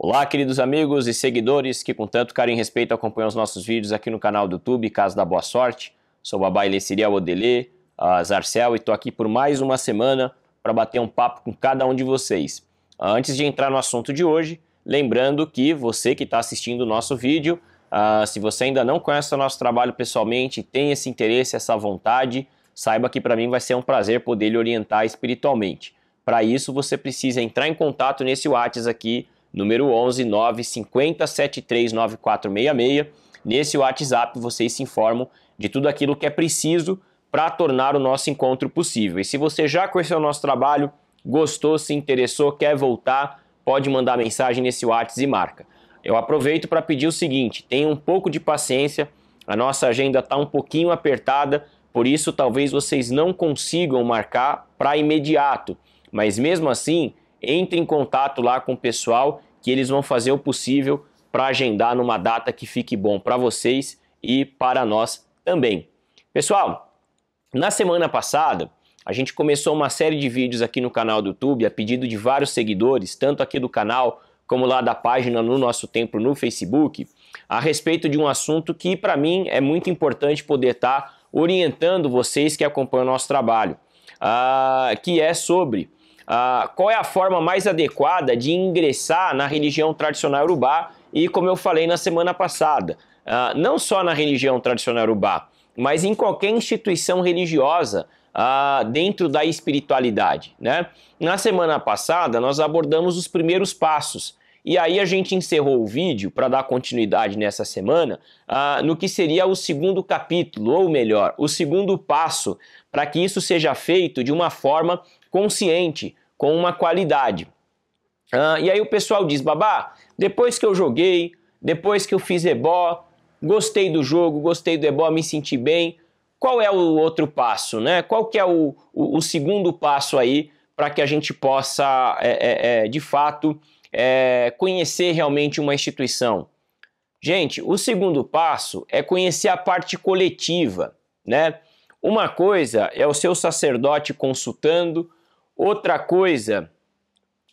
Olá, queridos amigos e seguidores que com tanto carinho e respeito acompanham os nossos vídeos aqui no canal do YouTube, Casa da Boa Sorte. Sou o Babá Eleciria é Odelê, Zarcel, e estou aqui por mais uma semana para bater um papo com cada um de vocês. Antes de entrar no assunto de hoje, lembrando que você que está assistindo o nosso vídeo, ah, se você ainda não conhece o nosso trabalho pessoalmente, tem esse interesse, essa vontade, saiba que para mim vai ser um prazer poder lhe orientar espiritualmente. Para isso, você precisa entrar em contato nesse WhatsApp aqui, número 11 950739466. Nesse WhatsApp vocês se informam de tudo aquilo que é preciso para tornar o nosso encontro possível. E se você já conheceu o nosso trabalho, gostou, se interessou, quer voltar, pode mandar mensagem nesse WhatsApp e marca. Eu aproveito para pedir o seguinte: tenha um pouco de paciência, a nossa agenda está um pouquinho apertada, por isso talvez vocês não consigam marcar para imediato. Mas mesmo assim, entre em contato lá com o pessoal que eles vão fazer o possível para agendar numa data que fique bom para vocês e para nós também. Pessoal, na semana passada a gente começou uma série de vídeos aqui no canal do YouTube a pedido de vários seguidores, tanto aqui do canal como lá da página no nosso templo no Facebook, a respeito de um assunto que para mim é muito importante poder estar tá orientando vocês que acompanham o nosso trabalho, uh, que é sobre ah, qual é a forma mais adequada de ingressar na religião tradicional urubá e, como eu falei na semana passada, ah, não só na religião tradicional urubá, mas em qualquer instituição religiosa ah, dentro da espiritualidade. Né? Na semana passada, nós abordamos os primeiros passos. E aí a gente encerrou o vídeo para dar continuidade nessa semana uh, no que seria o segundo capítulo, ou melhor, o segundo passo para que isso seja feito de uma forma consciente, com uma qualidade. Ah, e aí o pessoal diz, babá, depois que eu joguei, depois que eu fiz ebó, gostei do jogo, gostei do ebó, me senti bem. Qual é o outro passo, né? Qual que é o, o, o segundo passo aí para que a gente possa, é, é, é de fato, é, conhecer realmente uma instituição? Gente, o segundo passo é conhecer a parte coletiva, né? Uma coisa é o seu sacerdote consultando, outra coisa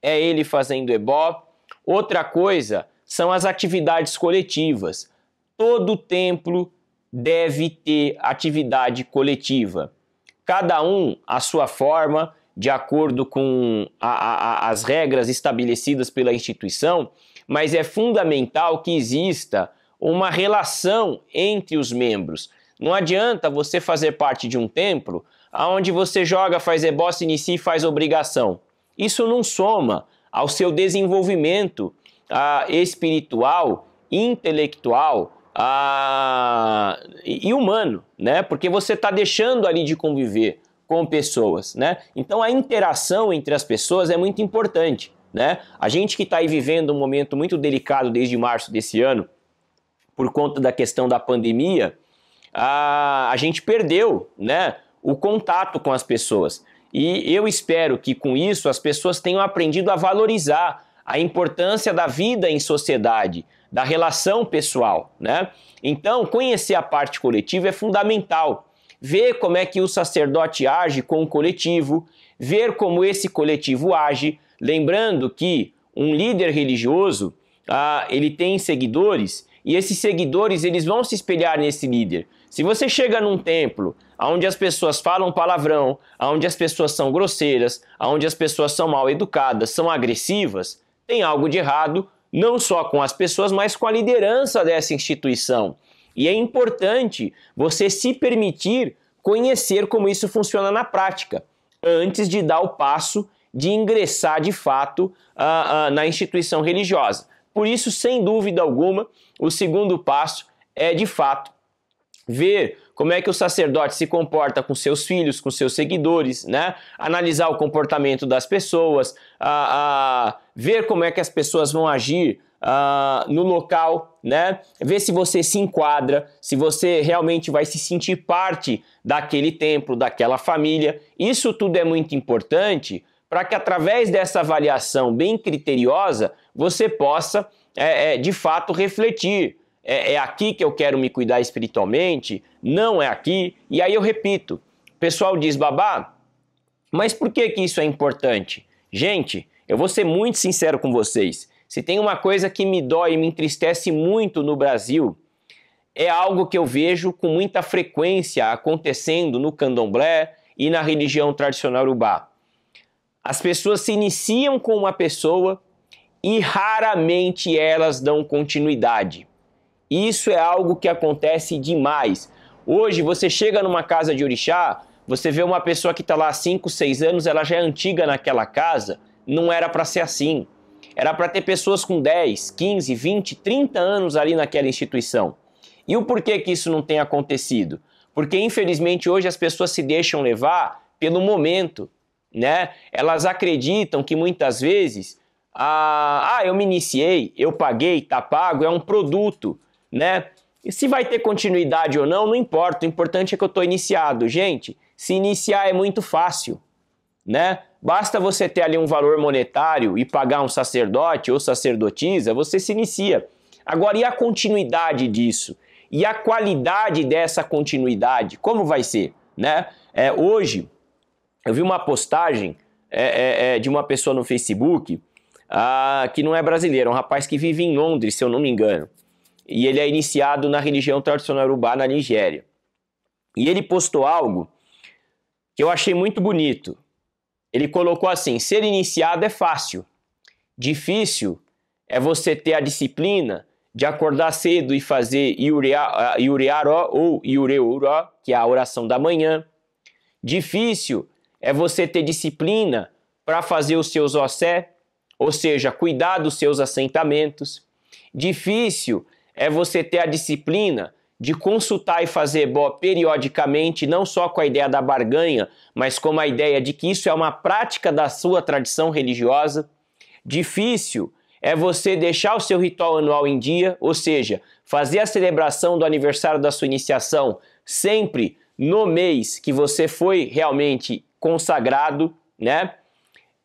é ele fazendo ebó, outra coisa são as atividades coletivas. Todo templo deve ter atividade coletiva. Cada um a sua forma, de acordo com a, a, as regras estabelecidas pela instituição, mas é fundamental que exista uma relação entre os membros, não adianta você fazer parte de um templo aonde você joga, faz rebosta, inicia e faz obrigação. Isso não soma ao seu desenvolvimento ah, espiritual, intelectual ah, e, e humano, né? Porque você está deixando ali de conviver com pessoas, né? Então a interação entre as pessoas é muito importante, né? A gente que está aí vivendo um momento muito delicado desde março desse ano, por conta da questão da pandemia, a, a gente perdeu né, o contato com as pessoas. E eu espero que com isso as pessoas tenham aprendido a valorizar a importância da vida em sociedade, da relação pessoal, né? Então, conhecer a parte coletiva é fundamental. Ver como é que o sacerdote age com o coletivo, ver como esse coletivo age, lembrando que um líder religioso, ah, ele tem seguidores e esses seguidores eles vão se espelhar nesse líder. Se você chega num templo onde as pessoas falam palavrão, onde as pessoas são grosseiras, onde as pessoas são mal educadas, são agressivas, tem algo de errado não só com as pessoas, mas com a liderança dessa instituição. E é importante você se permitir conhecer como isso funciona na prática, antes de dar o passo de ingressar de fato uh, uh, na instituição religiosa. Por isso, sem dúvida alguma, o segundo passo é de fato ver como é que o sacerdote se comporta com seus filhos, com seus seguidores, né? Analisar o comportamento das pessoas, a, a ver como é que as pessoas vão agir a, no local, né? Ver se você se enquadra, se você realmente vai se sentir parte daquele templo, daquela família. Isso tudo é muito importante para que através dessa avaliação bem criteriosa você possa, é, é, de fato, refletir é, é aqui que eu quero me cuidar espiritualmente, não é aqui. E aí eu repito, o pessoal diz, babá, mas por que, que isso é importante? Gente, eu vou ser muito sincero com vocês. Se tem uma coisa que me dói e me entristece muito no Brasil, é algo que eu vejo com muita frequência acontecendo no candomblé e na religião tradicional urubá. As pessoas se iniciam com uma pessoa e raramente elas dão continuidade. Isso é algo que acontece demais. Hoje você chega numa casa de orixá, você vê uma pessoa que está lá há 5, 6 anos, ela já é antiga naquela casa, não era para ser assim. Era para ter pessoas com 10, 15, 20, 30 anos ali naquela instituição. E o porquê que isso não tem acontecido? Porque infelizmente hoje as pessoas se deixam levar pelo momento, né? Elas acreditam que muitas vezes ah, ah eu me iniciei, eu paguei, tá pago, é um produto né? E se vai ter continuidade ou não, não importa. O importante é que eu estou iniciado. Gente, se iniciar é muito fácil, né? Basta você ter ali um valor monetário e pagar um sacerdote ou sacerdotisa, você se inicia. Agora, e a continuidade disso? E a qualidade dessa continuidade? Como vai ser? Né? É, hoje, eu vi uma postagem é, é, é de uma pessoa no Facebook ah, que não é brasileira, é um rapaz que vive em Londres, se eu não me engano e ele é iniciado na religião tradicional urubá na Nigéria. E ele postou algo que eu achei muito bonito. Ele colocou assim: ser iniciado é fácil, difícil é você ter a disciplina de acordar cedo e fazer iurearó ah, ou Yureuró, que é a oração da manhã. Difícil é você ter disciplina para fazer os seus ossé, ou seja, cuidar dos seus assentamentos. Difícil é você ter a disciplina de consultar e fazer EBO periodicamente, não só com a ideia da barganha, mas com a ideia de que isso é uma prática da sua tradição religiosa. Difícil é você deixar o seu ritual anual em dia, ou seja, fazer a celebração do aniversário da sua iniciação sempre no mês que você foi realmente consagrado, né?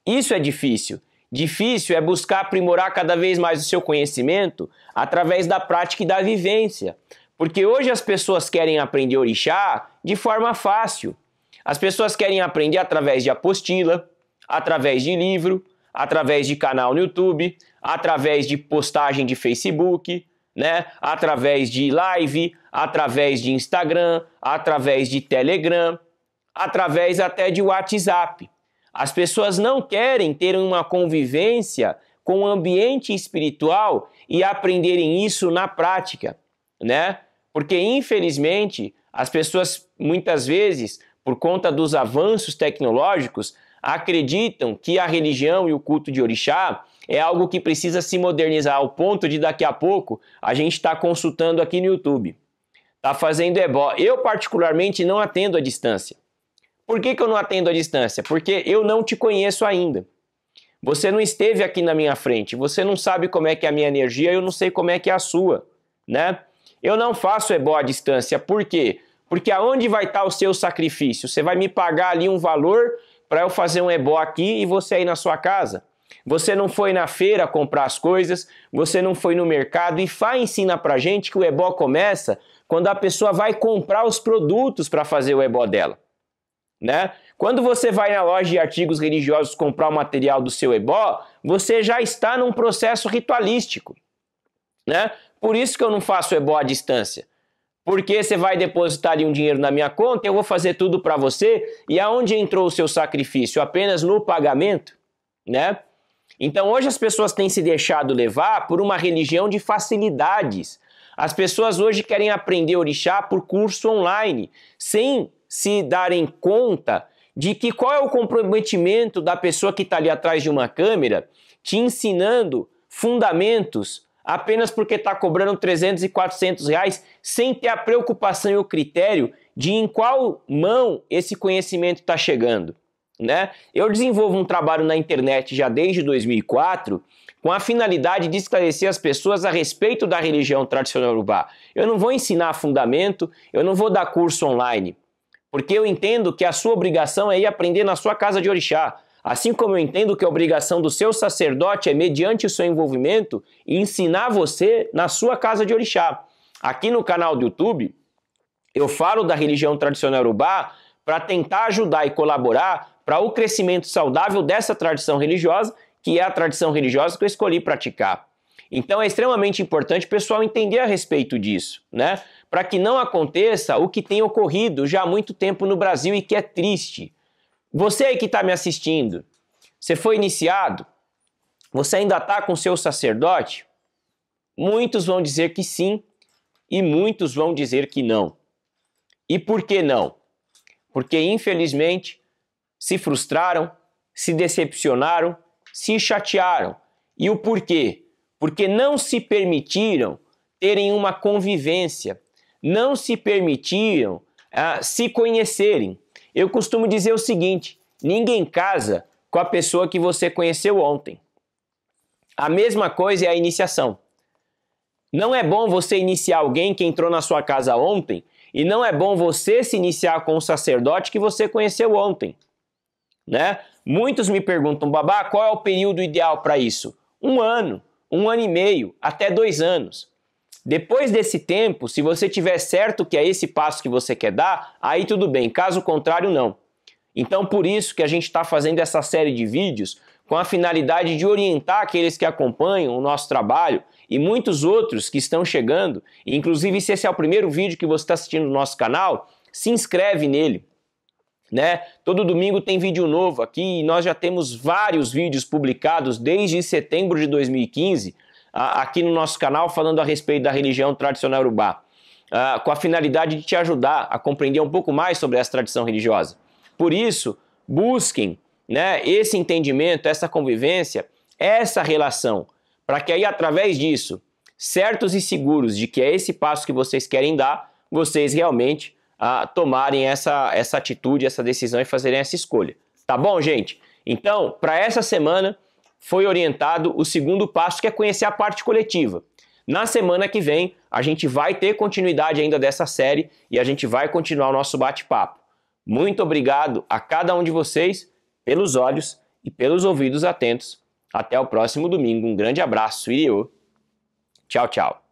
Isso é difícil. Difícil é buscar aprimorar cada vez mais o seu conhecimento através da prática e da vivência. Porque hoje as pessoas querem aprender orixá de forma fácil. As pessoas querem aprender através de apostila, através de livro, através de canal no YouTube, através de postagem de Facebook, né? através de live, através de Instagram, através de Telegram, através até de WhatsApp. As pessoas não querem ter uma convivência com o ambiente espiritual e aprenderem isso na prática, né? Porque infelizmente as pessoas muitas vezes, por conta dos avanços tecnológicos, acreditam que a religião e o culto de orixá é algo que precisa se modernizar ao ponto de daqui a pouco a gente está consultando aqui no YouTube. Tá fazendo ebó. Eu particularmente não atendo à distância. Por que, que eu não atendo à distância? Porque eu não te conheço ainda. Você não esteve aqui na minha frente, você não sabe como é que é a minha energia, eu não sei como é que é a sua, né? Eu não faço ebó à distância, por quê? Porque aonde vai estar o seu sacrifício? Você vai me pagar ali um valor para eu fazer um ebó aqui e você aí na sua casa. Você não foi na feira comprar as coisas, você não foi no mercado e faz ensina pra gente que o ebó começa quando a pessoa vai comprar os produtos para fazer o ebó dela né? Quando você vai na loja de artigos religiosos comprar o material do seu ebó, você já está num processo ritualístico, né? Por isso que eu não faço ebó à distância. Porque você vai depositar ali um dinheiro na minha conta, eu vou fazer tudo para você, e aonde entrou o seu sacrifício? Apenas no pagamento, né? Então hoje as pessoas têm se deixado levar por uma religião de facilidades. As pessoas hoje querem aprender orixá por curso online, sem se darem conta de que qual é o comprometimento da pessoa que está ali atrás de uma câmera te ensinando fundamentos apenas porque está cobrando 300 e 400 reais sem ter a preocupação e o critério de em qual mão esse conhecimento está chegando. Né? Eu desenvolvo um trabalho na internet já desde 2004 com a finalidade de esclarecer as pessoas a respeito da religião tradicional urubá. Eu não vou ensinar fundamento, eu não vou dar curso online porque eu entendo que a sua obrigação é ir aprender na sua casa de orixá. Assim como eu entendo que a obrigação do seu sacerdote é, mediante o seu envolvimento, ensinar você na sua casa de orixá. Aqui no canal do YouTube, eu falo da religião tradicional urubá para tentar ajudar e colaborar para o crescimento saudável dessa tradição religiosa, que é a tradição religiosa que eu escolhi praticar. Então é extremamente importante o pessoal entender a respeito disso, né? Para que não aconteça o que tem ocorrido já há muito tempo no Brasil e que é triste. Você aí que está me assistindo, você foi iniciado? Você ainda está com seu sacerdote? Muitos vão dizer que sim e muitos vão dizer que não. E por que não? Porque infelizmente se frustraram, se decepcionaram, se chatearam. E o porquê? porque não se permitiram terem uma convivência, não se permitiram ah, se conhecerem. Eu costumo dizer o seguinte: ninguém casa com a pessoa que você conheceu ontem. A mesma coisa é a iniciação. Não é bom você iniciar alguém que entrou na sua casa ontem, e não é bom você se iniciar com o um sacerdote que você conheceu ontem. Né? Muitos me perguntam, babá, qual é o período ideal para isso? Um ano um ano e meio, até dois anos. Depois desse tempo, se você tiver certo que é esse passo que você quer dar, aí tudo bem, caso contrário, não. Então, por isso que a gente está fazendo essa série de vídeos com a finalidade de orientar aqueles que acompanham o nosso trabalho e muitos outros que estão chegando. Inclusive, se esse é o primeiro vídeo que você está assistindo no nosso canal, se inscreve nele né? Todo domingo tem vídeo novo aqui e nós já temos vários vídeos publicados desde setembro de 2015 aqui no nosso canal falando a respeito da religião tradicional urubá, ah, com a finalidade de te ajudar a compreender um pouco mais sobre essa tradição religiosa. Por isso, busquem né, esse entendimento, essa convivência, essa relação, para que aí através disso, certos e seguros de que é esse passo que vocês querem dar, vocês realmente a tomarem essa, essa atitude, essa decisão e fazerem essa escolha. Tá bom, gente? Então, para essa semana foi orientado o segundo passo, que é conhecer a parte coletiva. Na semana que vem, a gente vai ter continuidade ainda dessa série e a gente vai continuar o nosso bate-papo. Muito obrigado a cada um de vocês pelos olhos e pelos ouvidos atentos. Até o próximo domingo. Um grande abraço, e Tchau, tchau.